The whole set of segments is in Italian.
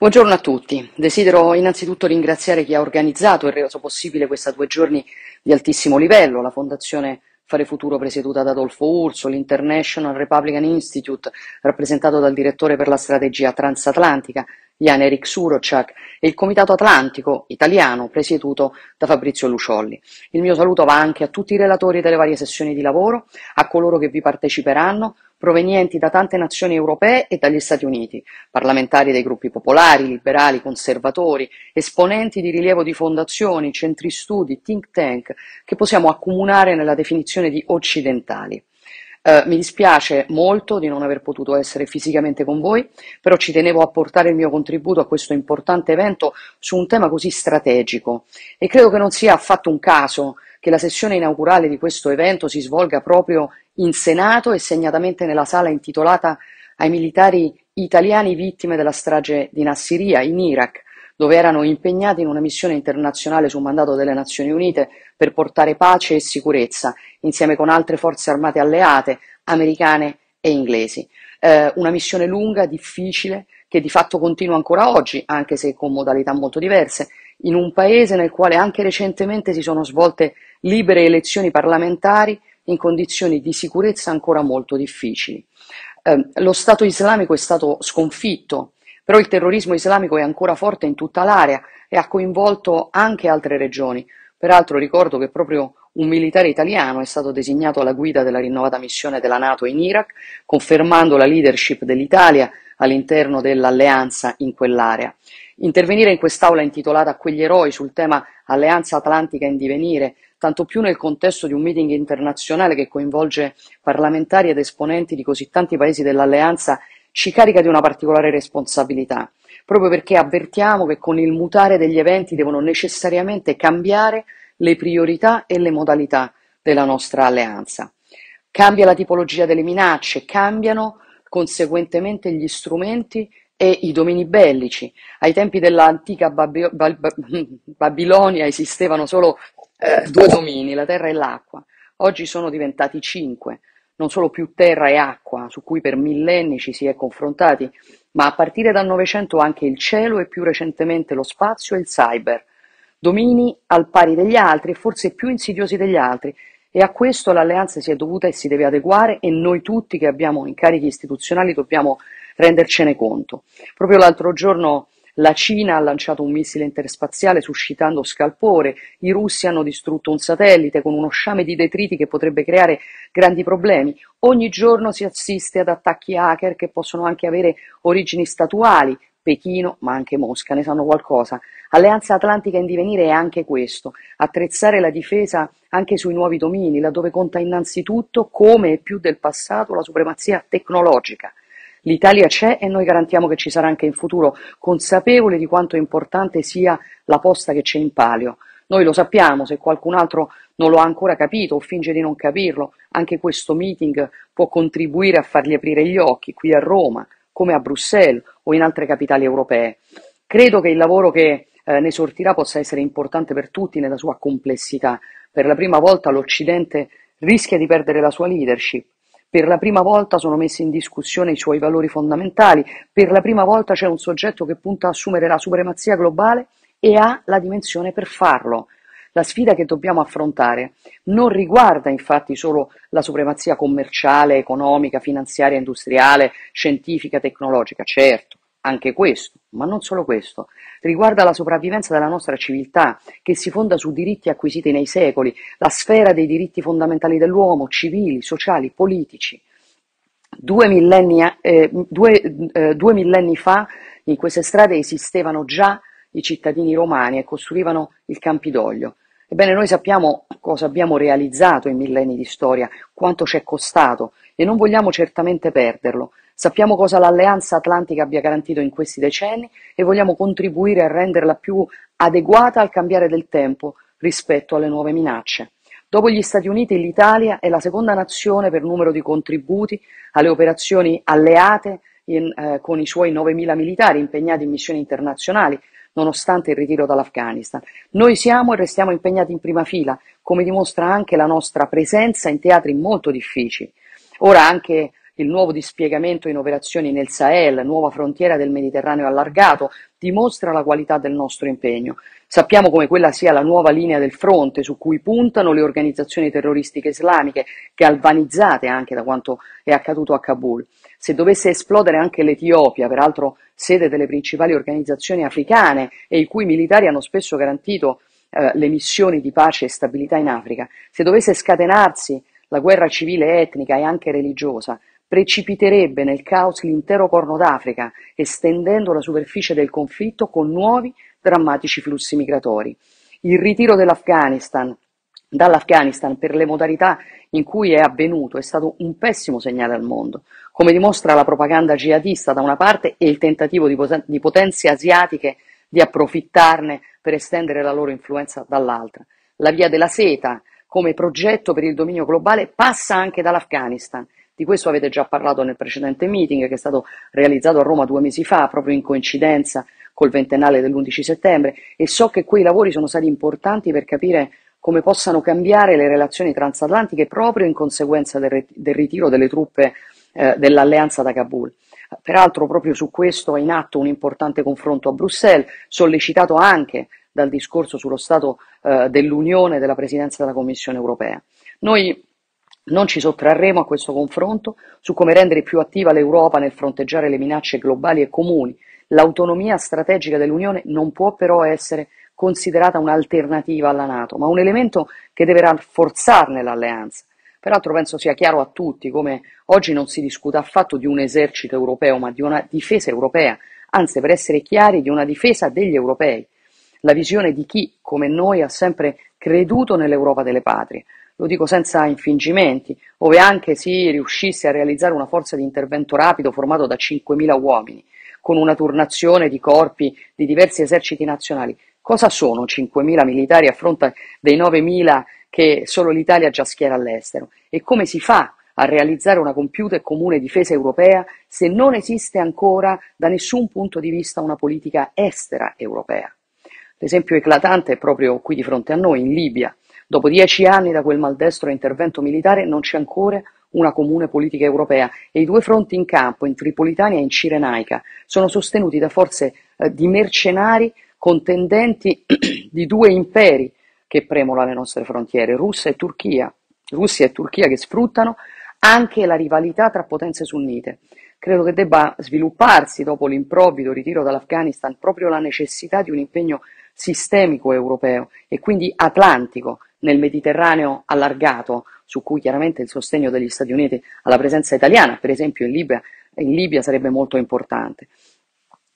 Buongiorno a tutti. Desidero innanzitutto ringraziare chi ha organizzato e reso possibile questa due giorni di altissimo livello, la Fondazione Fare Futuro presieduta da Adolfo Urso, l'International Republican Institute rappresentato dal direttore per la strategia transatlantica Jan Erik Surociak e il Comitato Atlantico italiano presieduto da Fabrizio Luciolli. Il mio saluto va anche a tutti i relatori delle varie sessioni di lavoro, a coloro che vi parteciperanno, provenienti da tante nazioni europee e dagli Stati Uniti, parlamentari dei gruppi popolari, liberali, conservatori, esponenti di rilievo di fondazioni, centri studi, think tank, che possiamo accomunare nella definizione di occidentali. Uh, mi dispiace molto di non aver potuto essere fisicamente con voi, però ci tenevo a portare il mio contributo a questo importante evento su un tema così strategico e credo che non sia affatto un caso che la sessione inaugurale di questo evento si svolga proprio in Senato e segnatamente nella sala intitolata ai militari italiani vittime della strage di Nassiria in Iraq, dove erano impegnati in una missione internazionale su mandato delle Nazioni Unite per portare pace e sicurezza, insieme con altre forze armate alleate, americane e inglesi. Eh, una missione lunga, difficile, che di fatto continua ancora oggi, anche se con modalità molto diverse, in un paese nel quale anche recentemente si sono svolte libere elezioni parlamentari in condizioni di sicurezza ancora molto difficili. Eh, lo Stato islamico è stato sconfitto, però il terrorismo islamico è ancora forte in tutta l'area e ha coinvolto anche altre regioni. Peraltro ricordo che proprio un militare italiano è stato designato alla guida della rinnovata missione della Nato in Iraq, confermando la leadership dell'Italia all'interno dell'alleanza in quell'area. Intervenire in quest'aula intitolata a quegli eroi sul tema Alleanza Atlantica in divenire tanto più nel contesto di un meeting internazionale che coinvolge parlamentari ed esponenti di così tanti paesi dell'alleanza, ci carica di una particolare responsabilità, proprio perché avvertiamo che con il mutare degli eventi devono necessariamente cambiare le priorità e le modalità della nostra alleanza. Cambia la tipologia delle minacce, cambiano conseguentemente gli strumenti e i domini bellici. Ai tempi dell'antica Babi- Babilonia esistevano solo eh, due domini, la terra e l'acqua. Oggi sono diventati cinque, non solo più terra e acqua, su cui per millenni ci si è confrontati, ma a partire dal Novecento anche il cielo e più recentemente lo spazio e il cyber. Domini al pari degli altri e forse più insidiosi degli altri, e a questo l'alleanza si è dovuta e si deve adeguare e noi tutti che abbiamo incarichi istituzionali dobbiamo rendercene conto. Proprio l'altro giorno la Cina ha lanciato un missile interspaziale suscitando scalpore, i russi hanno distrutto un satellite con uno sciame di detriti che potrebbe creare grandi problemi. Ogni giorno si assiste ad attacchi hacker che possono anche avere origini statuali, Pechino, ma anche Mosca, ne sanno qualcosa. Alleanza Atlantica in divenire è anche questo, attrezzare la difesa anche sui nuovi domini, laddove conta innanzitutto, come e più del passato, la supremazia tecnologica. L'Italia c'è e noi garantiamo che ci sarà anche in futuro, consapevole di quanto importante sia la posta che c'è in palio. Noi lo sappiamo, se qualcun altro non lo ha ancora capito o finge di non capirlo, anche questo meeting può contribuire a fargli aprire gli occhi qui a Roma, come a Bruxelles o in altre capitali europee. Credo che il lavoro che eh, ne sortirà possa essere importante per tutti nella sua complessità. Per la prima volta l'Occidente rischia di perdere la sua leadership per la prima volta sono messi in discussione i suoi valori fondamentali, per la prima volta c'è un soggetto che punta a assumere la supremazia globale e ha la dimensione per farlo. La sfida che dobbiamo affrontare non riguarda infatti solo la supremazia commerciale, economica, finanziaria, industriale, scientifica, tecnologica, certo, anche questo, ma non solo questo, riguarda la sopravvivenza della nostra civiltà, che si fonda su diritti acquisiti nei secoli, la sfera dei diritti fondamentali dell'uomo, civili, sociali, politici. Due millenni, eh, due, eh, due millenni fa in queste strade esistevano già i cittadini romani e costruivano il Campidoglio. Ebbene, noi sappiamo cosa abbiamo realizzato in millenni di storia, quanto ci è costato e non vogliamo certamente perderlo. Sappiamo cosa l'Alleanza Atlantica abbia garantito in questi decenni e vogliamo contribuire a renderla più adeguata al cambiare del tempo rispetto alle nuove minacce. Dopo gli Stati Uniti, l'Italia è la seconda nazione per numero di contributi alle operazioni alleate in, eh, con i suoi 9.000 militari impegnati in missioni internazionali, nonostante il ritiro dall'Afghanistan. Noi siamo e restiamo impegnati in prima fila, come dimostra anche la nostra presenza in teatri molto difficili. Ora anche il nuovo dispiegamento in operazioni nel Sahel, nuova frontiera del Mediterraneo allargato, dimostra la qualità del nostro impegno. Sappiamo come quella sia la nuova linea del fronte su cui puntano le organizzazioni terroristiche islamiche, galvanizzate anche da quanto è accaduto a Kabul. Se dovesse esplodere anche l'Etiopia, peraltro sede delle principali organizzazioni africane e i cui militari hanno spesso garantito eh, le missioni di pace e stabilità in Africa, se dovesse scatenarsi la guerra civile etnica e anche religiosa, precipiterebbe nel caos l'intero Corno d'Africa, estendendo la superficie del conflitto con nuovi drammatici flussi migratori. Il ritiro dell'Afghanistan dall'Afghanistan per le modalità in cui è avvenuto è stato un pessimo segnale al mondo, come dimostra la propaganda jihadista da una parte e il tentativo di, potenze asiatiche di approfittarne per estendere la loro influenza dall'altra. La via della seta come progetto per il dominio globale passa anche dall'Afghanistan di questo avete già parlato nel precedente meeting che è stato realizzato a Roma due mesi fa, proprio in coincidenza col ventennale dell'11 settembre e so che quei lavori sono stati importanti per capire come possano cambiare le relazioni transatlantiche proprio in conseguenza del, del ritiro delle truppe eh, dell'alleanza da Kabul. Peraltro proprio su questo è in atto un importante confronto a Bruxelles, sollecitato anche dal discorso sullo stato eh, dell'Unione della Presidenza della Commissione europea. Noi non ci sottrarremo a questo confronto su come rendere più attiva l'Europa nel fronteggiare le minacce globali e comuni. L'autonomia strategica dell'Unione non può però essere considerata un'alternativa alla Nato, ma un elemento che deve rafforzarne l'alleanza. Peraltro penso sia chiaro a tutti come oggi non si discuta affatto di un esercito europeo, ma di una difesa europea, anzi per essere chiari di una difesa degli europei, la visione di chi, come noi, ha sempre creduto nell'Europa delle patrie, lo dico senza infingimenti, ove anche si riuscisse a realizzare una forza di intervento rapido formata da 5.000 uomini, con una turnazione di corpi di diversi eserciti nazionali, cosa sono 5.000 militari a fronte dei 9.000 che solo l'Italia già schiera all'estero? E come si fa a realizzare una compiuta e comune difesa europea se non esiste ancora da nessun punto di vista una politica estera europea? L'esempio eclatante è proprio qui di fronte a noi, in Libia, Dopo dieci anni da quel maldestro intervento militare non c'è ancora una comune politica europea e i due fronti in campo, in Tripolitania e in Cirenaica, sono sostenuti da forze eh, di mercenari contendenti di due imperi che premono alle nostre frontiere, Russia e Turchia, Russia e Turchia che sfruttano anche la rivalità tra potenze sunnite. Credo che debba svilupparsi dopo l'improvvido ritiro dall'Afghanistan proprio la necessità di un impegno sistemico europeo e quindi atlantico nel Mediterraneo allargato, su cui chiaramente il sostegno degli Stati Uniti alla presenza italiana, per esempio in Libia, in Libia sarebbe molto importante.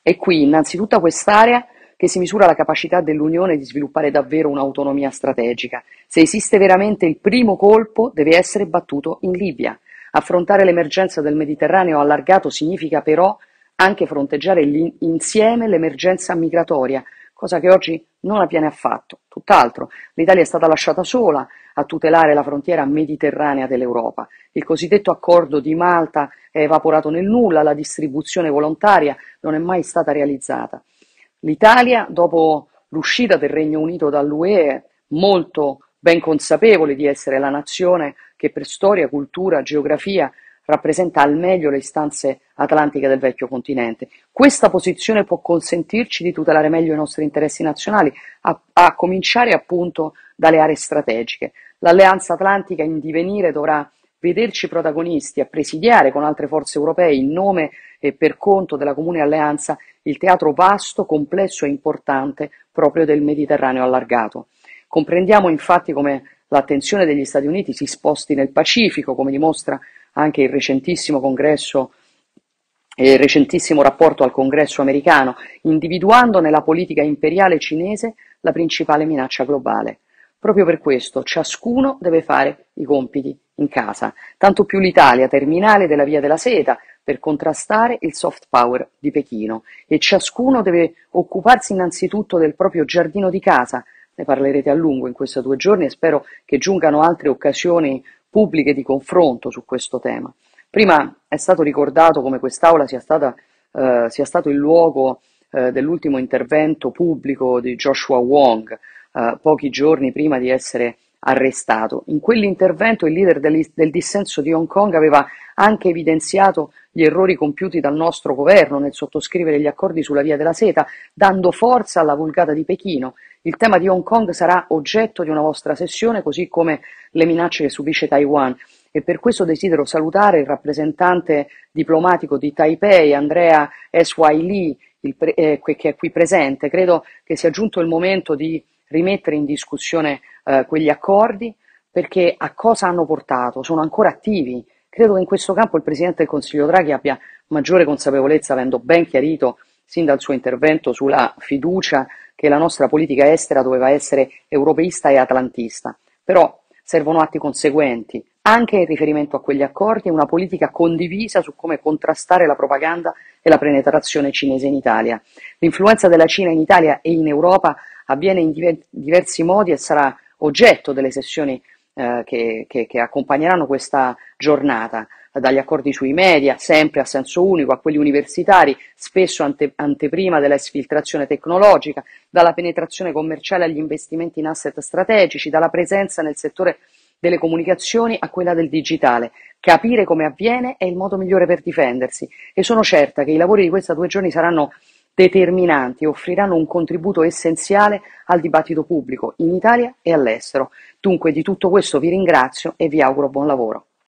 E qui innanzitutto quest'area che si misura la capacità dell'Unione di sviluppare davvero un'autonomia strategica. Se esiste veramente il primo colpo deve essere battuto in Libia. Affrontare l'emergenza del Mediterraneo allargato significa però anche fronteggiare insieme l'emergenza migratoria, cosa che oggi non avviene affatto. Tutt'altro, l'Italia è stata lasciata sola a tutelare la frontiera mediterranea dell'Europa. Il cosiddetto accordo di Malta è evaporato nel nulla, la distribuzione volontaria non è mai stata realizzata. L'Italia, dopo l'uscita del Regno Unito dall'UE, è molto ben consapevole di essere la nazione che per storia, cultura, geografia rappresenta al meglio le istanze atlantiche del vecchio continente. Questa posizione può consentirci di tutelare meglio i nostri interessi nazionali, a, a cominciare appunto dalle aree strategiche. L'alleanza atlantica in divenire dovrà vederci protagonisti a presidiare con altre forze europee in nome e per conto della comune alleanza il teatro vasto, complesso e importante proprio del Mediterraneo allargato. Comprendiamo infatti come l'attenzione degli Stati Uniti si sposti nel Pacifico, come dimostra anche il recentissimo congresso eh, il recentissimo rapporto al congresso americano, individuando nella politica imperiale cinese la principale minaccia globale. Proprio per questo ciascuno deve fare i compiti in casa, tanto più l'Italia, terminale della via della seta, per contrastare il soft power di Pechino e ciascuno deve occuparsi innanzitutto del proprio giardino di casa. Ne parlerete a lungo in questi due giorni e spero che giungano altre occasioni pubbliche di confronto su questo tema. Prima è stato ricordato come quest'Aula sia, stata, eh, sia stato il luogo eh, dell'ultimo intervento pubblico di Joshua Wong, eh, pochi giorni prima di essere arrestato. In quell'intervento il leader del, del dissenso di Hong Kong aveva anche evidenziato gli errori compiuti dal nostro governo nel sottoscrivere gli accordi sulla via della seta, dando forza alla vulgata di Pechino. Il tema di Hong Kong sarà oggetto di una vostra sessione, così come le minacce che subisce Taiwan. E per questo desidero salutare il rappresentante diplomatico di Taipei, Andrea Swai Lee, pre- eh, che è qui presente. Credo che sia giunto il momento di rimettere in discussione eh, quegli accordi perché a cosa hanno portato? Sono ancora attivi? Credo che in questo campo il Presidente del Consiglio Draghi abbia maggiore consapevolezza, avendo ben chiarito sin dal suo intervento sulla fiducia che la nostra politica estera doveva essere europeista e atlantista. Però servono atti conseguenti, anche in riferimento a quegli accordi e una politica condivisa su come contrastare la propaganda e la penetrazione cinese in Italia. L'influenza della Cina in Italia e in Europa avviene in diver- diversi modi e sarà oggetto delle sessioni eh, che, che, che, accompagneranno questa giornata, dagli accordi sui media, sempre a senso unico, a quelli universitari, spesso ante- anteprima della esfiltrazione tecnologica, dalla penetrazione commerciale agli investimenti in asset strategici, dalla presenza nel settore delle comunicazioni a quella del digitale. Capire come avviene è il modo migliore per difendersi e sono certa che i lavori di questi due giorni saranno determinanti e offriranno un contributo essenziale al dibattito pubblico in Italia e all'estero. Dunque di tutto questo vi ringrazio e vi auguro buon lavoro.